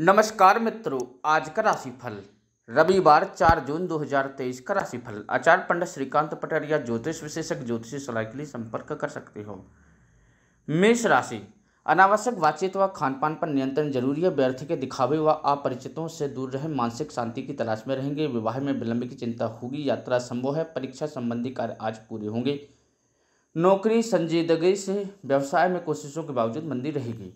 नमस्कार मित्रों आज का राशिफल रविवार चार जून 2023 का राशिफल आचार्य पंडित श्रीकांत या ज्योतिष विशेषज्ञ ज्योतिषी सलाह के लिए संपर्क कर सकते हो मेष राशि अनावश्यक बातचीत व खान पान पर नियंत्रण जरूरी है व्यर्थ के दिखावे व अपरिचितों से दूर रहें मानसिक शांति की तलाश में रहेंगे विवाह में विलंब की चिंता होगी यात्रा संभव है परीक्षा संबंधी कार्य आज पूरे होंगे नौकरी संजीदगी से व्यवसाय में कोशिशों के बावजूद मंदी रहेगी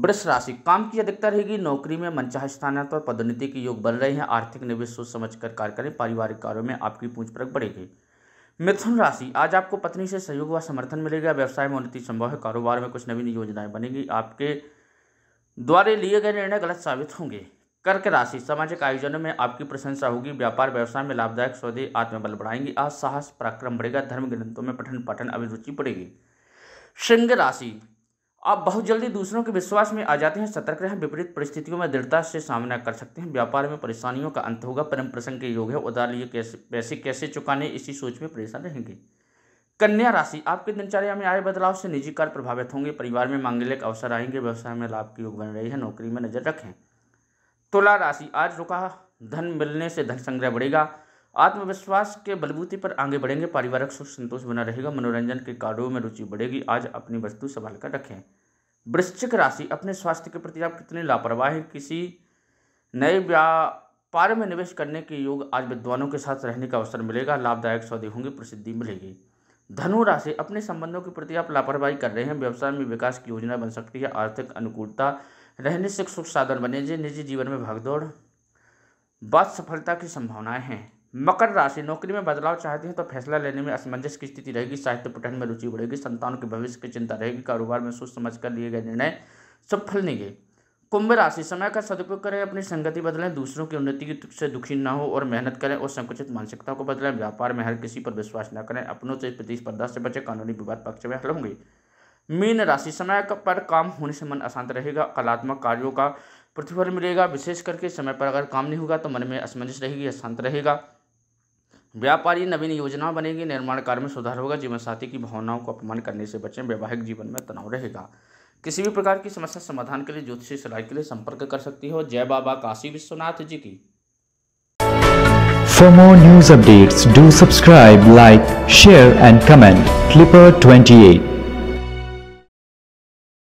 वृष राशि काम की अधिकता रहेगी नौकरी में मनचाह और पदोन्नति के योग बन रहे हैं आर्थिक निवेश सोच समझ कर कार्य करें पारिवारिक कार्यों में आपकी पूछ परख बढ़ेगी मिथुन राशि आज आपको पत्नी से सहयोग व समर्थन मिलेगा व्यवसाय में उन्नति संभव है कारोबार में कुछ नवीन योजनाएं बनेगी आपके द्वारे लिए गए निर्णय गलत साबित होंगे कर्क राशि सामाजिक आयोजनों में आपकी प्रशंसा होगी व्यापार व्यवसाय में लाभदायक सौदे आत्मबल बढ़ाएंगे आज साहस पराक्रम बढ़ेगा धर्म ग्रंथों में पठन पाठन अभिरुचि बढ़ेगी सिंह राशि आप बहुत जल्दी दूसरों के विश्वास में आ जाते हैं सतर्क रहें विपरीत परिस्थितियों में दृढ़ता से सामना कर सकते हैं व्यापार में परेशानियों का अंत होगा परम प्रसंग के योग है उधार लिए कैसे पैसे कैसे चुकाने इसी सोच में परेशान रहेंगे कन्या राशि आपके दिनचर्या में आए बदलाव से निजी कार्य प्रभावित होंगे परिवार में मांगलिक अवसर आएंगे व्यवसाय में लाभ के योग बन रही है नौकरी में नजर रखें तुला राशि आज रुका धन मिलने से धन संग्रह बढ़ेगा आत्मविश्वास के बलबूते पर आगे बढ़ेंगे पारिवारिक सुख संतोष बना रहेगा मनोरंजन के कार्यों में रुचि बढ़ेगी आज अपनी वस्तु संभाल कर रखें वृश्चिक राशि अपने स्वास्थ्य के प्रति आप कितने लापरवाह हैं किसी नए व्यापार में निवेश करने के योग आज विद्वानों के साथ रहने का अवसर मिलेगा लाभदायक सौदे होंगे प्रसिद्धि मिलेगी धनु राशि अपने संबंधों के प्रति आप लापरवाही कर रहे हैं व्यवसाय में विकास की योजना बन सकती है आर्थिक अनुकूलता रहने से सुख साधन बनेंगे निजी जीवन में भागदौड़ बात सफलता की संभावनाएं हैं मकर राशि नौकरी में बदलाव चाहती है तो फैसला लेने में असमंजस की स्थिति रहेगी साहित्य पठन में रुचि बढ़ेगी संतानों के भविष्य की चिंता रहेगी कारोबार में सोच समझ कर लिए गए निर्णय सफल नहीं गए कुंभ राशि समय का सदुपयोग करें अपनी संगति बदलें दूसरों की उन्नति की से दुखी ना हो और मेहनत करें और संकुचित मानसिकता को बदलें व्यापार में हर किसी पर विश्वास न करें अपनों से प्रतिस्पर्धा से बचें कानूनी विवाद पक्ष में हल होंगे मीन राशि समय पर काम होने से मन अशांत रहेगा कलात्मक कार्यों का प्रतिफल मिलेगा विशेष करके समय पर अगर काम नहीं होगा तो मन में असमंजस रहेगी अशांत रहेगा व्यापारी नवीन योजना बनेगी निर्माण कार्य में सुधार होगा जीवन साथी की भावनाओं को अपमान करने से बचें वैवाहिक जीवन में तनाव रहेगा किसी भी प्रकार की समस्या समाधान के लिए ज्योतिषी सलाह के लिए संपर्क कर सकती हो जय बाबा काशी विश्वनाथ जी की For more news updates, do subscribe, like, share and comment. Clipper 28